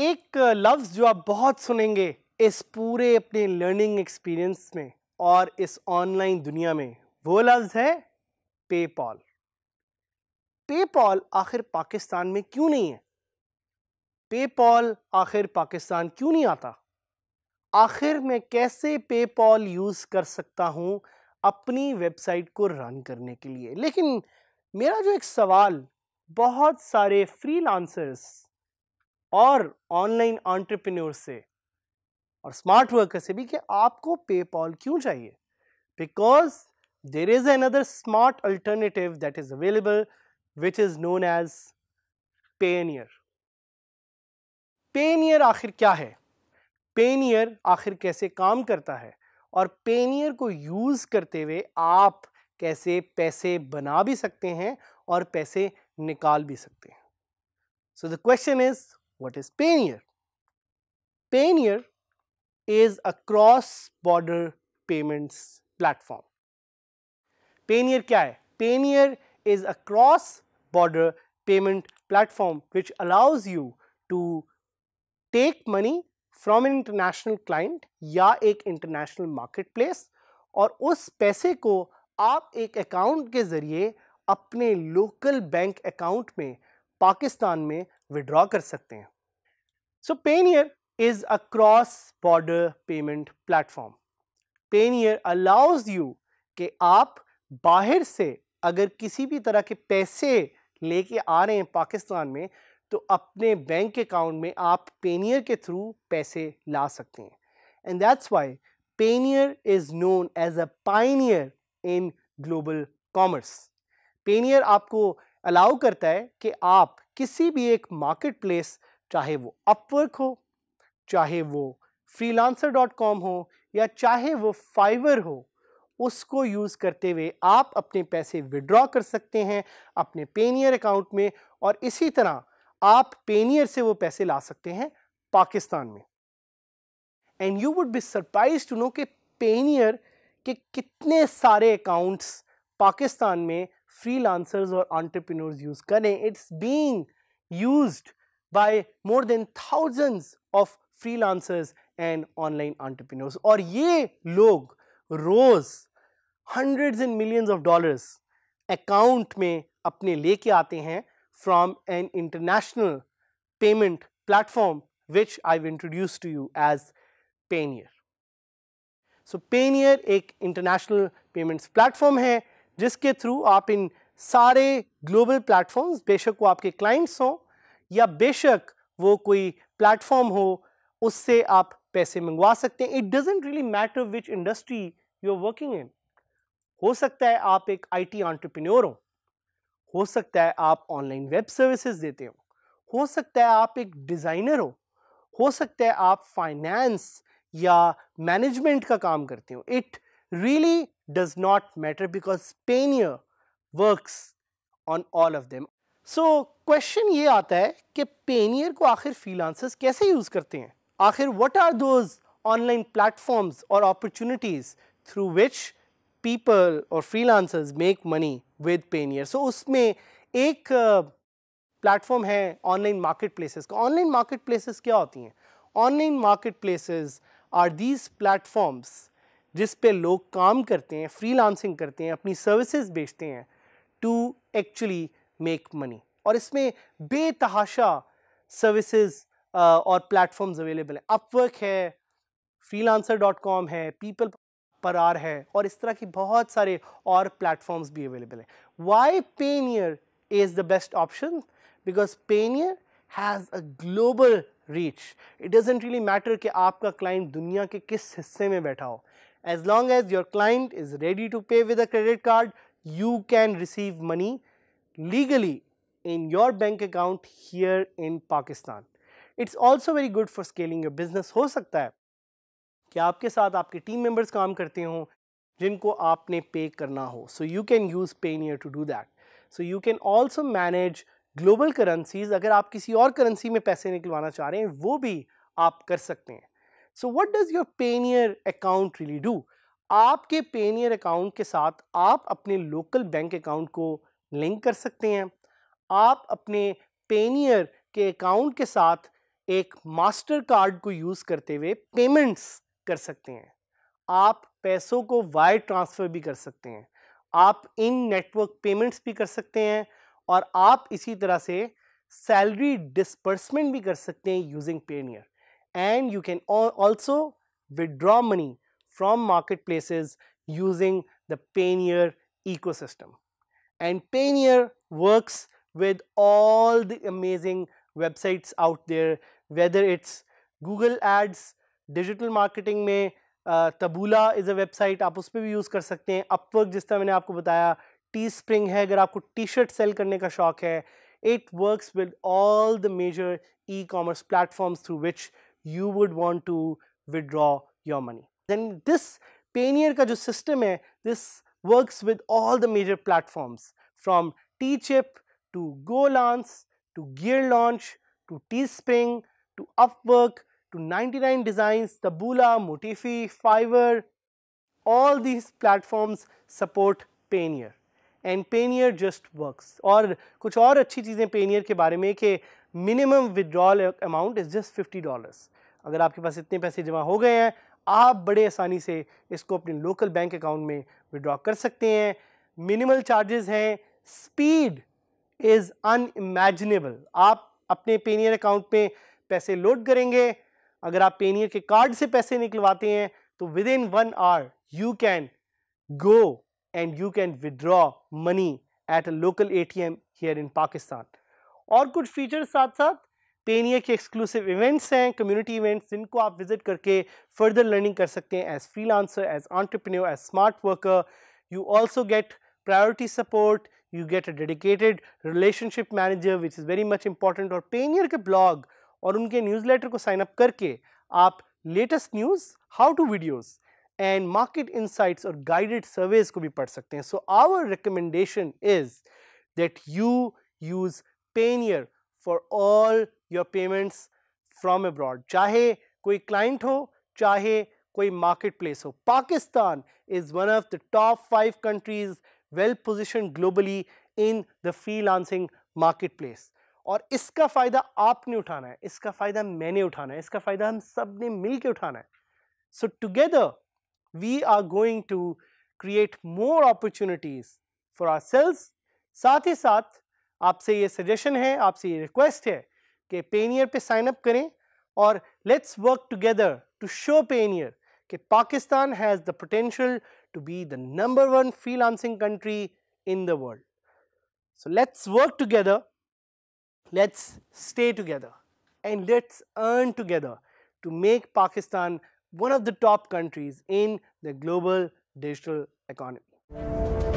एक लफ्ज़ जो आप बहुत सुनेंगे इस पूरे अपने लर्निंग एक्सपीरियंस में और इस ऑनलाइन दुनिया में वो लफ्ज़ है पेपॉल पेपॉल आखिर पाकिस्तान में क्यों नहीं है पेपॉल आखिर पाकिस्तान क्यों नहीं आता आखिर मैं कैसे पेपॉल यूज़ कर सकता हूँ अपनी वेबसाइट को रन करने के लिए लेकिन मेरा जो एक सवाल बहुत सारे फ्रीलांसर्स और ऑनलाइन आंट्रप्रनोर से और स्मार्ट वर्कर से भी कि आपको पेपॉल क्यों चाहिए because There is another smart alternative that is available which is known as Payoneer. Payoneer आखिर क्या है Payoneer आखिर कैसे काम करता है और Payoneer को use करते हुए आप कैसे पैसे बना भी सकते हैं और पैसे निकाल भी सकते हैं So the question is, what is Payoneer? Payoneer is a cross-border payments platform. Payoneer क्या है Payoneer is a cross border payment platform which allows you to take money from an international client या एक international market marketplace और उस पैसे को आप एक अकाउंट के ज़रिए अपने लोकल बैंक अकाउंट में पाकिस्तान में विड्रॉ कर सकते हैं so Payoneer is a cross border payment platform Payoneer allows you के आप बाहर से अगर किसी भी तरह के पैसे लेके आ रहे हैं पाकिस्तान में तो अपने बैंक अकाउंट में आप पेनियर के थ्रू पैसे ला सकते हैं and that's why Payoneer is known as a pioneer in global commerce Payoneer आपको अलाउ करता है कि आप किसी भी एक मार्केट प्लेस चाहे वो अपवर्क हो चाहे वो फ्रीलांसर डॉट कॉम हो या चाहे वो फाइवर हो उसको यूज़ करते हुए आप अपने पैसे विड्रॉ कर सकते हैं अपने पेनियर अकाउंट में और इसी तरह आप पेनियर से वो पैसे ला सकते हैं पाकिस्तान में and you would be surprise to know कि पेनियर के कितने सारे अकाउंट्स पाकिस्तान में फ्रीलांसर्स और ऑन्टरप्रिनोर्स यूज़ करें it's being used more than than of freelancers and online entrepreneurs और ये लोग रोज़ hundreds and millions of dollars account में अपने लेके आते हैं from an international payment platform which I introduce to you as Payoneer so Payoneer एक इंटरनेशनल पेमेंट्स प्लेटफॉर्म है जिसके थ्रू आप इन सारे ग्लोबल प्लेटफॉर्म्स बेशक वो आपके क्लाइंट्स हों या बेशक वो कोई प्लेटफॉर्म हो उससे आप पैसे मंगवा सकते हैं it doesn't really matter which industry you are working in हो सकता है आप एक आईटी टी हो हो सकता है आप ऑनलाइन वेब सर्विसेज देते हो हो सकता है आप एक डिज़ाइनर हो हो सकता है आप फाइनेंस या मैनेजमेंट का काम करते हो it really does not matter because Payoneer works on all of them so question ये आता है कि पेनियर को आखिर फ्रीलांसर्स कैसे यूज़ करते हैं आखिर what are those online platforms और opportunities through which people or make money with Payoneer so उसमें एक प्लेटफॉर्म है ऑनलाइन मार्केट प्लेसेस का ऑनलाइन मार्केट प्लेसेस क्या होती हैं online marketplaces are these platforms जिस पे लोग काम करते हैं फ्रीलांसिंग करते हैं अपनी सर्विसेज बेचते हैं टू एक्चुअली मेक मनी और इसमें बेतहाशा सर्विसेज और प्लेटफॉर्म्स अवेलेबल हैं अपवर्क है फ्रीलांसर डॉट कॉम है पीपल पर आर है और इस तरह की बहुत सारे और प्लेटफॉर्म्स भी अवेलेबल हैं why Payoneer is the best option because Payoneer has a global reach it doesn't really matter कि आपका क्लाइंट दुनिया के किस हिस्से में बैठा हो as long as your client is ready to pay with a credit card you can receive money legally in your bank account here in Pakistan it's also very good for scaling your business हो सकता है कि आपके साथ आपके team members काम करते हों जिनको आपने पे करना हो so you can use Payoneer to do that so you can also manage global currencies अगर आप किसी और करेंसी में पैसे निकलवाना चाह रहे हैं वो भी आप कर सकते हैं so what does your Payoneer account really do आपके पेनियर अकाउंट के साथ आप अपने लोकल बैंक अकाउंट को लिंक कर सकते हैं आप अपने पेनियर के अकाउंट के साथ एक मास्टर कार्ड को यूज़ करते हुए पेमेंट्स कर सकते हैं आप पैसों को वायर ट्रांसफ़र भी कर सकते हैं आप इन नेटवर्क पेमेंट्स भी कर सकते हैं और आप इसी तरह से सैलरी डिसबर्समेंट भी कर सकते हैं using Payoneer and you can also withdraw money from marketplaces the Payoneer ecosystem and Payoneer works with all the amazing websites out there whether it's Google Ads digital marketing में Taboola is a website आप उस पर भी use कर सकते हैं Upwork जिस तरह मैंने आपको बताया टी स्प्रिंग है अगर आपको टी शर्ट सेल करने का शौक है it work with all the major e commerce platforms through which you would want to withdraw your money than this Payoneer का जो सिस्टम है this works with all the major platforms from tee chip to go lawns to gear launch to Teespring to Upwork to 99 Designs, tabula Motifi, Fiverr. All these platforms support Payoneer and Payoneer just works. or kuch aur achhi cheeze Payoneer ke bare mein ke minimum withdrawal amount is just $50. dollars agar aapke paas itne paise jama ho gaye hain आप बड़े आसानी से इसको अपने local bank account में withdraw कर सकते हैं मिनिमल चार्जेस हैं स्पीड इज़ अनइमेजिनेबल आप अपने पेनियर अकाउंट में पैसे लोड करेंगे अगर आप पेनियर के कार्ड से पैसे निकलवाते हैं तो within one hour you can go and you can withdraw money at a local A T M here in Pakistan और कुछ फीचर्स साथ साथ पेनियर के एक्सक्लूसिव इवेंट्स हैं कम्युनिटी इवेंट्स जिनको आप विजिट करके फर्दर लर्निंग कर सकते हैं as freelancer as entrepreneur as smart worker you also get priority support you get a dedicated relationship manager which is very much important और Payoneer के blog और उनके न्यूज़लेटर को साइन अप करके आप latest news how to videos and market insights और guided surveys को भी पढ़ सकते हैं so our recommendation is that you use Payoneer for all your payments from abroad चाहे कोई क्लाइंट हो चाहे कोई मार्केट प्लेस हो Pakistan is one of the top five countries well position globally in the freelancing marketplace और इसका फ़ायदा आपने उठाना है इसका फ़ायदा मैंने उठाना है इसका फ़ायदा हम सब ने मिल के उठाना है so together we are going to create more opportunities for ourselves साथ ही साथ आपसे ये सजेशन है आपसे ये रिक्वेस्ट है कि पेनियर पे साइन अप करें और let's work together to show Payoneer कि Pakistan has the potential to be the number one freelancing country in the world so let's work together let us stay together and let us earn together to make Pakistan one of the top countries in the global digital economy.